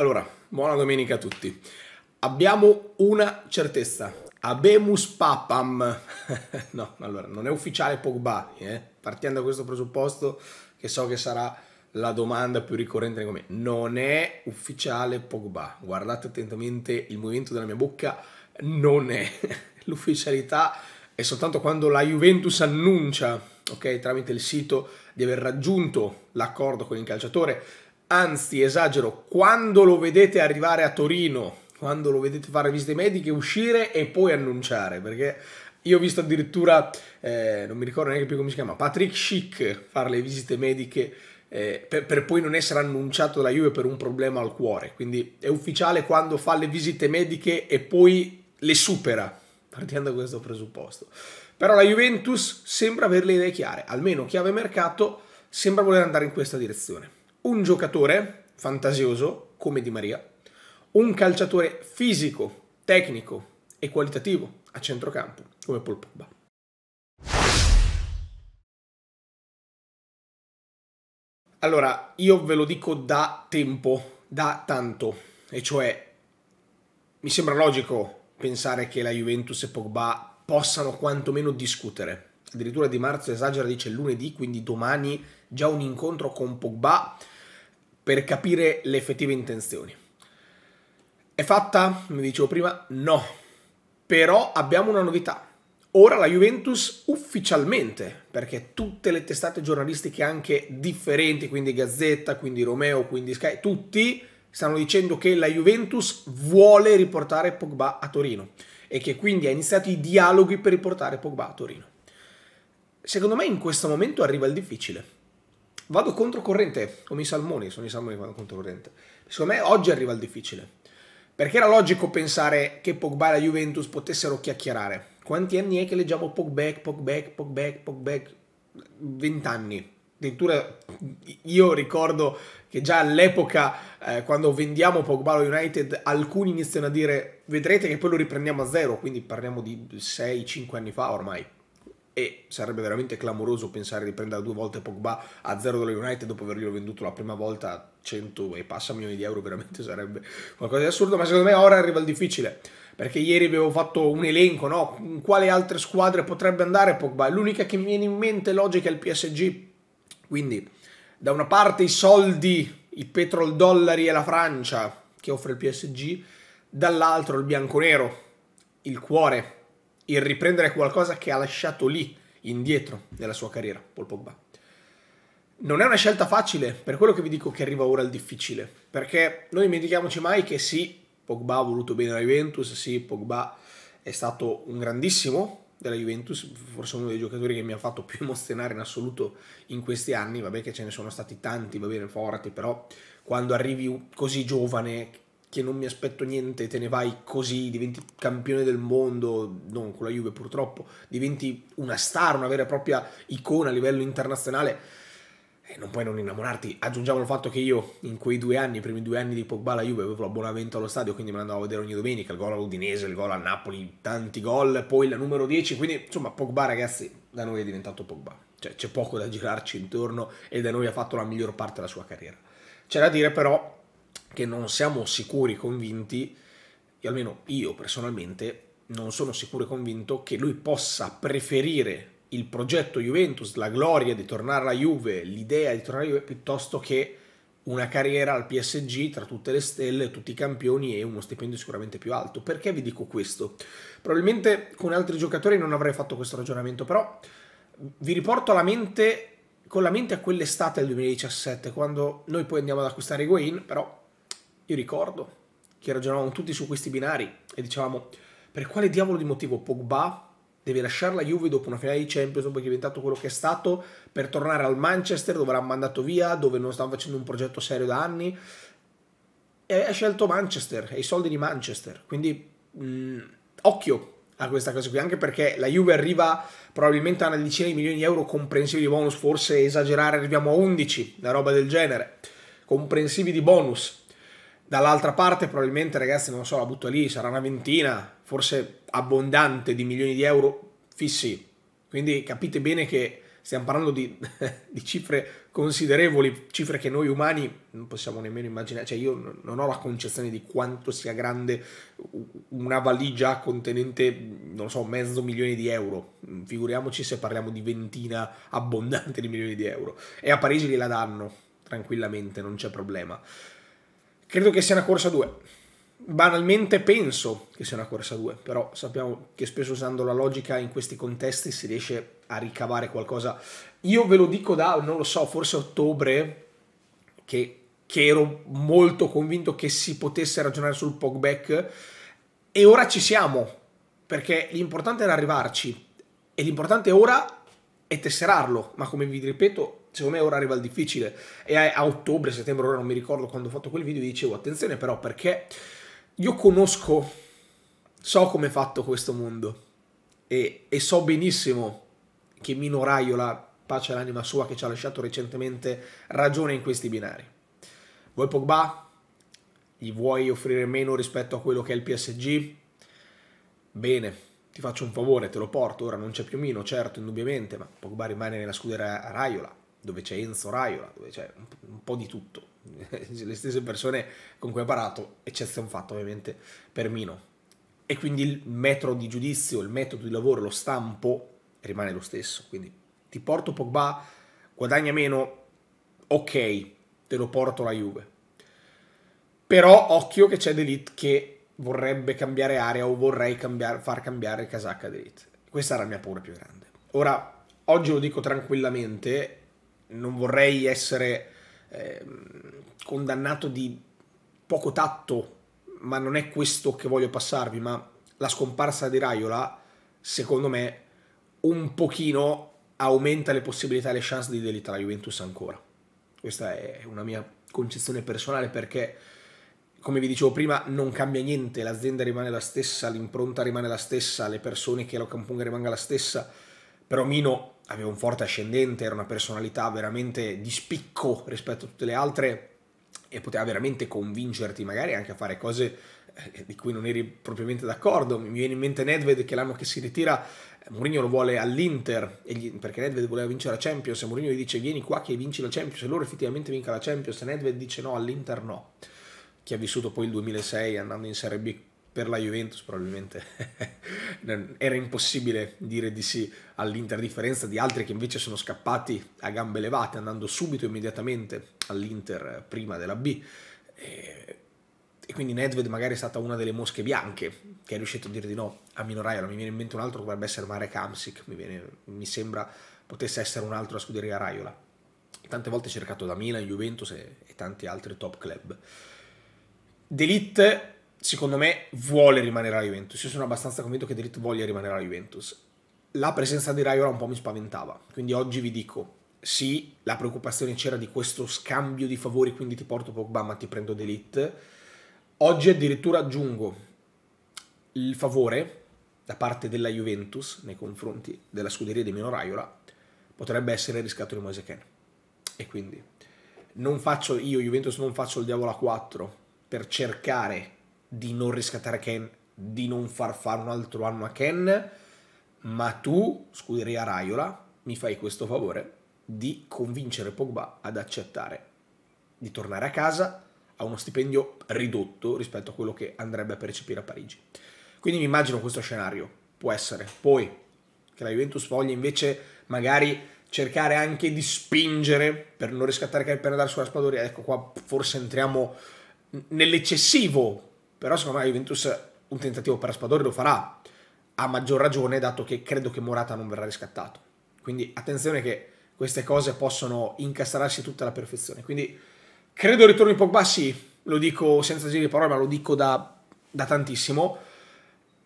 Allora, buona domenica a tutti. Abbiamo una certezza. Abemus papam. no, allora, non è ufficiale Pogba, eh? Partendo da questo presupposto che so che sarà la domanda più ricorrente come non è ufficiale Pogba. Guardate attentamente il movimento della mia bocca, non è. L'ufficialità è soltanto quando la Juventus annuncia, ok, tramite il sito di aver raggiunto l'accordo con il calciatore anzi esagero, quando lo vedete arrivare a Torino, quando lo vedete fare visite mediche, uscire e poi annunciare, perché io ho visto addirittura, eh, non mi ricordo neanche più come si chiama, Patrick Schick fare le visite mediche eh, per, per, poi non essere annunciato dalla Juve per un problema al cuore, quindi è ufficiale quando fa le visite mediche e poi le supera, partendo da questo presupposto. Però la Juventus sembra avere le idee chiare, almeno chiave mercato sembra voler andare in questa direzione un giocatore fantasioso come Di Maria, un calciatore fisico, tecnico e qualitativo a centrocampo come Paul Pogba. Allora, io ve lo dico da tempo, da tanto, e cioè mi sembra logico pensare che la Juventus e Pogba possano quantomeno discutere addirittura Di Marzo esagera, dice lunedì, quindi domani già un incontro con Pogba per capire le effettive intenzioni. È fatta? Mi dicevo prima, no. Però abbiamo una novità. Ora la Juventus ufficialmente, perché tutte le testate giornalistiche anche differenti, quindi Gazzetta, quindi Romeo, quindi Sky, tutti stanno dicendo che la Juventus vuole riportare Pogba a Torino e che quindi ha iniziato i dialoghi per riportare Pogba a Torino. Secondo me in questo momento arriva il difficile. Vado controcorrente, come i salmoni, sono i salmoni che vanno controcorrente. Secondo me oggi arriva il difficile. Perché era logico pensare che Pogba e la Juventus potessero chiacchierare. Quanti anni è che leggiamo Pogba, Pogba, Pogba, Pogback? Vent'anni. Addirittura io ricordo che già all'epoca, eh, quando vendiamo Pogba allo United, alcuni iniziano a dire vedrete che poi lo riprendiamo a zero, quindi parliamo di 6-5 anni fa ormai e sarebbe veramente clamoroso pensare di prendere due volte Pogba a zero della United dopo averglielo venduto la prima volta a 100 e passa milioni di euro, veramente sarebbe qualcosa di assurdo, ma secondo me ora arriva il difficile, perché ieri avevo fatto un elenco, no? In quale altre squadre potrebbe andare Pogba? L'unica che mi viene in mente logica è il PSG, quindi da una parte i soldi, i petrol dollari e la Francia che offre il PSG, dall'altro il bianco nero, il cuore il riprendere qualcosa che ha lasciato lì, indietro, nella sua carriera, Paul Pogba. Non è una scelta facile, per quello che vi dico che arriva ora il difficile, perché non dimentichiamoci mai che sì, Pogba ha voluto bene la Juventus, sì, Pogba è stato un grandissimo della Juventus, forse uno dei giocatori che mi ha fatto più emozionare in assoluto in questi anni, vabbè che ce ne sono stati tanti, va bene, forti, però quando arrivi così giovane, che non mi aspetto niente, te ne vai così, diventi campione del mondo, non con la Juve purtroppo, diventi una star, una vera e propria icona a livello internazionale, e non puoi non innamorarti. Aggiungiamo il fatto che io in quei due anni, i primi due anni di Pogba alla Juve, avevo l'abbonamento allo stadio, quindi me lo andavo a vedere ogni domenica, il gol all'Udinese, il gol a Napoli, tanti gol, poi la numero 10, quindi insomma Pogba ragazzi, da noi è diventato Pogba. Cioè c'è poco da girarci intorno e da noi ha fatto la miglior parte della sua carriera. C'è da dire però che non siamo sicuri, convinti, e almeno io personalmente non sono sicuro e convinto che lui possa preferire il progetto Juventus, la gloria di tornare alla Juve, l'idea di tornare alla Juve, piuttosto che una carriera al PSG tra tutte le stelle, tutti i campioni e uno stipendio sicuramente più alto. Perché vi dico questo? Probabilmente con altri giocatori non avrei fatto questo ragionamento, però vi riporto alla mente, con la mente a quell'estate del 2017, quando noi poi andiamo ad acquistare Higuain, però io ricordo che ragionavamo tutti su questi binari e dicevamo per quale diavolo di motivo Pogba deve lasciare la Juve dopo una finale di Champions, dopo che è diventato quello che è stato, per tornare al Manchester dove l'hanno mandato via, dove non stanno facendo un progetto serio da anni. E ha scelto Manchester e i soldi di Manchester. Quindi mh, mm, occhio a questa cosa qui, anche perché la Juve arriva probabilmente a una decina di milioni di euro comprensivi di bonus, forse esagerare, arriviamo a 11, una roba del genere, comprensivi di bonus. Dall'altra parte probabilmente ragazzi, non so, la butto lì, sarà una ventina, forse abbondante di milioni di euro fissi. Quindi capite bene che stiamo parlando di, di cifre considerevoli, cifre che noi umani non possiamo nemmeno immaginare, cioè io non ho la concezione di quanto sia grande una valigia contenente, non so, mezzo milione di euro, figuriamoci se parliamo di ventina abbondante di milioni di euro, e a Parigi gliela danno tranquillamente, non c'è problema. Credo che sia una corsa 2. Banalmente penso che sia una corsa 2, però sappiamo che spesso usando la logica in questi contesti si riesce a ricavare qualcosa. Io ve lo dico da, non lo so, forse ottobre, che, che ero molto convinto che si potesse ragionare sul pogback e ora ci siamo, perché l'importante era arrivarci e l'importante ora è tesserarlo, ma come vi ripeto secondo me ora arriva il difficile e a, ottobre, settembre, ora non mi ricordo quando ho fatto quel video, dicevo attenzione però perché io conosco, so come è fatto questo mondo e, e so benissimo che Mino Raiola, pace all'anima sua che ci ha lasciato recentemente, ragione in questi binari. Vuoi Pogba? Gli vuoi offrire meno rispetto a quello che è il PSG? Bene, ti faccio un favore, te lo porto, ora non c'è più Mino, certo, indubbiamente, ma Pogba rimane nella scudera Raiola dove c'è Enzo Raiola, dove c'è un, po' di tutto, le stesse persone con cui ha parlato, eccezion fatta ovviamente per Mino. E quindi il metro di giudizio, il metodo di lavoro, lo stampo rimane lo stesso. Quindi ti porto Pogba, guadagna meno, ok, te lo porto la Juve. Però occhio che c'è D'Elite che vorrebbe cambiare area o vorrei cambiare, far cambiare casacca D'Elite. Questa era la mia paura più grande. Ora, oggi lo dico tranquillamente, non vorrei essere eh, condannato di poco tatto, ma non è questo che voglio passarvi, ma la scomparsa di Raiola, secondo me, un pochino aumenta le possibilità e le chance di delitare la Juventus ancora. Questa è una mia concezione personale perché, come vi dicevo prima, non cambia niente, l'azienda rimane la stessa, l'impronta rimane la stessa, le persone che lo campunga rimangono la stessa, però Mino aveva un forte ascendente, era una personalità veramente di spicco rispetto a tutte le altre e poteva veramente convincerti magari anche a fare cose eh, di cui non eri propriamente d'accordo. Mi viene in mente Nedved che l'anno che si ritira eh, Mourinho lo vuole all'Inter perché Nedved voleva vincere la Champions e Mourinho gli dice vieni qua che vinci la Champions e loro effettivamente vinca la Champions e Nedved dice no all'Inter no. Chi ha vissuto poi il 2006 andando in Serie B per la Juventus probabilmente era impossibile dire di sì all'Inter a differenza di altri che invece sono scappati a gambe levate andando subito immediatamente all'Inter prima della B e, eh, e, quindi Nedved magari è stata una delle mosche bianche che è riuscito a dire di no a Mino Raiola mi viene in mente un altro dovrebbe essere Marek Hamsik mi, viene, mi sembra potesse essere un altro a scuderia Raiola tante volte cercato da Milan, Juventus e, e tanti altri top club D'Elite secondo me, vuole rimanere alla Juventus. Io sono abbastanza convinto che Delict voglia rimanere alla Juventus. La presenza di Raiola un po' mi spaventava, quindi oggi vi dico, sì, la preoccupazione c'era di questo scambio di favori, quindi ti porto Pogba ma ti prendo Delict. Oggi addirittura aggiungo il favore da parte della Juventus nei confronti della scuderia di Mino Raiola potrebbe essere il riscatto di Moise Ken. E quindi non faccio, io Juventus non faccio il diavolo a 4 per cercare di non riscattare Ken, di non far fare un altro anno a Ken, ma tu, Scuderia Raiola, mi fai questo favore di convincere Pogba ad accettare di tornare a casa a uno stipendio ridotto rispetto a quello che andrebbe a percepire a Parigi. Quindi mi immagino questo scenario, può essere. Poi che la Juventus voglia invece magari cercare anche di spingere per non riscattare Ken per andare sulla spadoria, ecco qua forse entriamo nell'eccessivo però secondo me la Juventus un tentativo per Raspadori lo farà, a maggior ragione dato che credo che Morata non verrà riscattato. Quindi attenzione che queste cose possono incastrarsi tutta alla perfezione. Quindi credo ritorni Pogba sì, lo dico senza giri di parole, ma lo dico da, da tantissimo,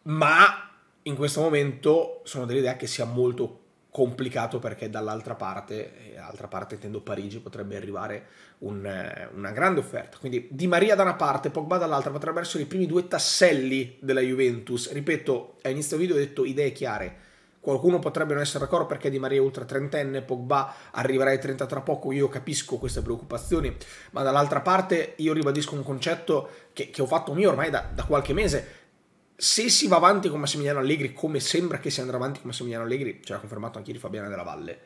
ma in questo momento sono dell'idea che sia molto complicato perché dall'altra parte, l'altra eh, parte intendo Parigi, potrebbe arrivare un, eh, una grande offerta. Quindi Di Maria da una parte, Pogba dall'altra, potrebbero essere i primi due tasselli della Juventus. Ripeto, all'inizio del video ho detto idee chiare. Qualcuno potrebbe non essere d'accordo perché Di Maria è ultra trentenne, Pogba arriverà ai 30 tra poco, io capisco queste preoccupazioni, ma dall'altra parte io ribadisco un concetto che, che ho fatto mio ormai da, da qualche mese se si va avanti con Massimiliano Allegri, come sembra che si andrà avanti con Massimiliano Allegri, ce l'ha confermato anche ieri Fabiana della Valle,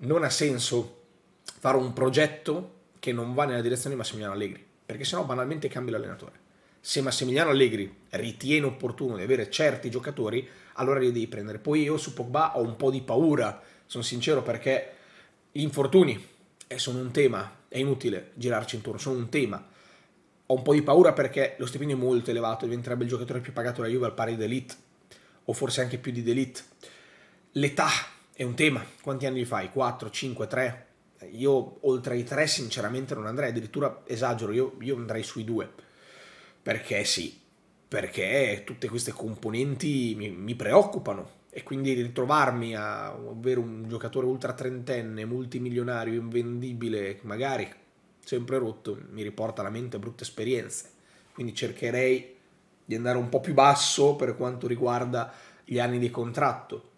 non ha senso fare un progetto che non va nella direzione di Massimiliano Allegri, perché sennò banalmente cambia l'allenatore. Se Massimiliano Allegri ritiene opportuno di avere certi giocatori, allora li devi prendere. Poi io su Pogba ho un po' di paura, sono sincero, perché gli infortuni eh, sono un tema, è inutile girarci intorno, sono un tema ho un po' di paura perché lo stipendio è molto elevato, diventerebbe il giocatore più pagato della Juve al pari di o forse anche più di Delete. L'età è un tema, quanti anni fai? 4, 5, 3? Io oltre i 3 sinceramente non andrei, addirittura esagero, io, io andrei sui 2, perché sì, perché tutte queste componenti mi, mi preoccupano e quindi ritrovarmi a avere un giocatore ultra trentenne, multimilionario, invendibile, magari sempre rotto, mi riporta alla mente brutte esperienze. Quindi cercherei di andare un po' più basso per quanto riguarda gli anni di contratto.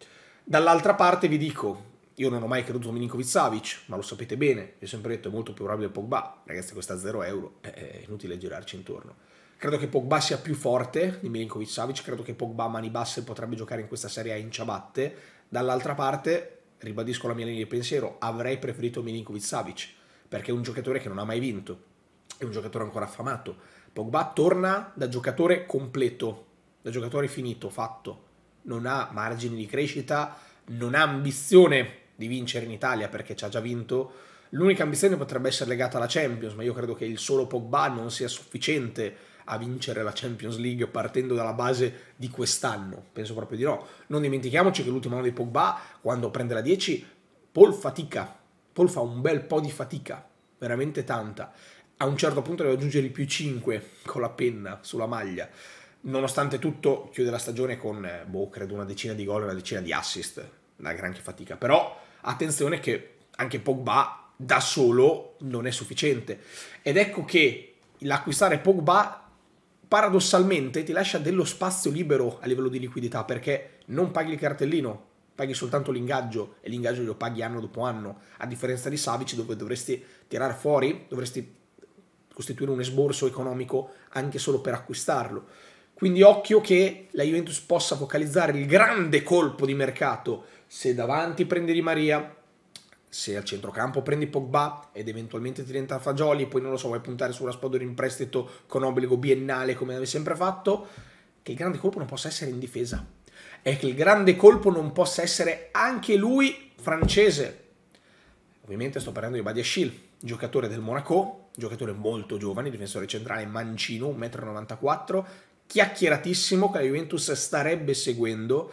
Dall'altra parte vi dico, io non ho mai creduto a Milinkovic Savic, ma lo sapete bene, vi ho sempre detto è molto più probabile Pogba, ragazzi costa 0 euro, eh, eh, è inutile girarci intorno. Credo che Pogba sia più forte di Milinkovic Savic, credo che Pogba a mani basse potrebbe giocare in questa serie A in ciabatte, dall'altra parte, ribadisco la mia linea di pensiero, avrei preferito Milinkovic Savic perché è un giocatore che non ha mai vinto, è un giocatore ancora affamato. Pogba torna da giocatore completo, da giocatore finito, fatto, non ha margini di crescita, non ha ambizione di vincere in Italia perché ci ha già vinto. L'unica ambizione potrebbe essere legata alla Champions, ma io credo che il solo Pogba non sia sufficiente a vincere la Champions League partendo dalla base di quest'anno. Penso proprio di no. Non dimentichiamoci che l'ultimo anno di Pogba, quando prende la 10, Paul fatica Paul fa un bel po' di fatica, veramente tanta. A un certo punto deve aggiungere il più 5 con la penna sulla maglia. Nonostante tutto, chiude la stagione con, eh, boh, credo una decina di gol e una decina di assist. Una granché fatica. Però attenzione che anche Pogba da solo non è sufficiente. Ed ecco che l'acquistare Pogba paradossalmente ti lascia dello spazio libero a livello di liquidità perché non paghi il cartellino paghi soltanto l'ingaggio e l'ingaggio lo paghi anno dopo anno, a differenza di Savic dove dovresti tirare fuori, dovresti costituire un esborso economico anche solo per acquistarlo. Quindi occhio che la Juventus possa focalizzare il grande colpo di mercato se davanti prendi Di Maria, se al centrocampo prendi Pogba ed eventualmente ti diventa Fagioli, poi non lo so, vuoi puntare sulla spadora in prestito con obbligo biennale come avevi sempre fatto, che il grande colpo non possa essere in difesa è che il grande colpo non possa essere anche lui francese. Ovviamente sto parlando di Badiashil, giocatore del Monaco, giocatore molto giovane, difensore centrale mancino, 1,94 m, chiacchieratissimo che la Juventus starebbe seguendo.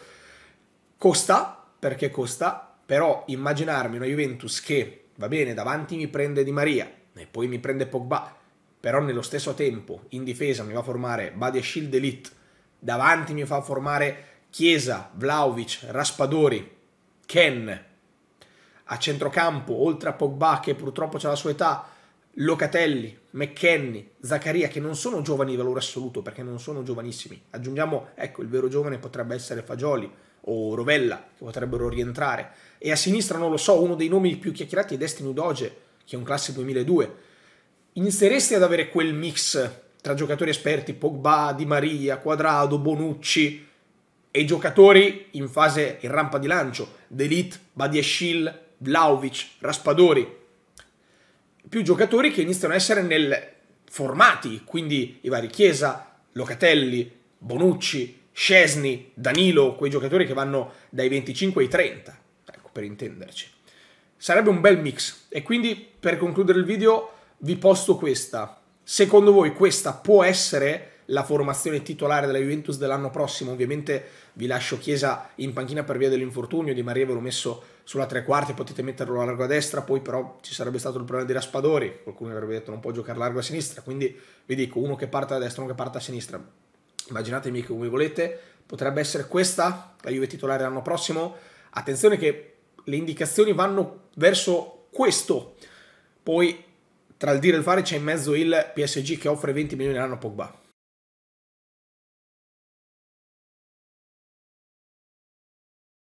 Costa, perché costa, però immaginarmi una Juventus che, va bene, davanti mi prende Di Maria e poi mi prende Pogba, però nello stesso tempo in difesa mi va a formare Badiashil Delete, davanti mi fa formare Chiesa, Vlaovic, Raspadori, Ken. A centrocampo, oltre a Pogba che purtroppo c'è la sua età, Locatelli, McKenny, Zaccaria, che non sono giovani di valore assoluto perché non sono giovanissimi. Aggiungiamo, ecco, il vero giovane potrebbe essere Fagioli o Rovella, che potrebbero rientrare. E a sinistra, non lo so, uno dei nomi più chiacchierati è Destiny Udoge, che è un classe 2002. Inizieresti ad avere quel mix tra giocatori esperti, Pogba, Di Maria, Quadrado, Bonucci, e i giocatori in fase in rampa di lancio, D'Elite, Badieschil, Vlaovic, Raspadori, più giocatori che iniziano a essere nel formati, quindi i vari Chiesa, Locatelli, Bonucci, Scesni, Danilo, quei giocatori che vanno dai 25 ai 30, ecco per intenderci. Sarebbe un bel mix e quindi per concludere il video vi posto questa. Secondo voi questa può essere la formazione titolare della Juventus dell'anno prossimo. Ovviamente vi lascio Chiesa in panchina per via dell'infortunio, Di Maria ve l'ho messo sulla tre quarti, potete metterlo a largo a destra, poi però ci sarebbe stato il problema dei Raspadori, qualcuno avrebbe detto non può giocare largo a sinistra, quindi vi dico uno che parte a destra, uno che parte a sinistra. Immaginatemi come volete, potrebbe essere questa la Juve titolare l'anno prossimo. Attenzione che le indicazioni vanno verso questo. Poi tra il dire e il fare c'è in mezzo il PSG che offre 20 milioni all'anno Pogba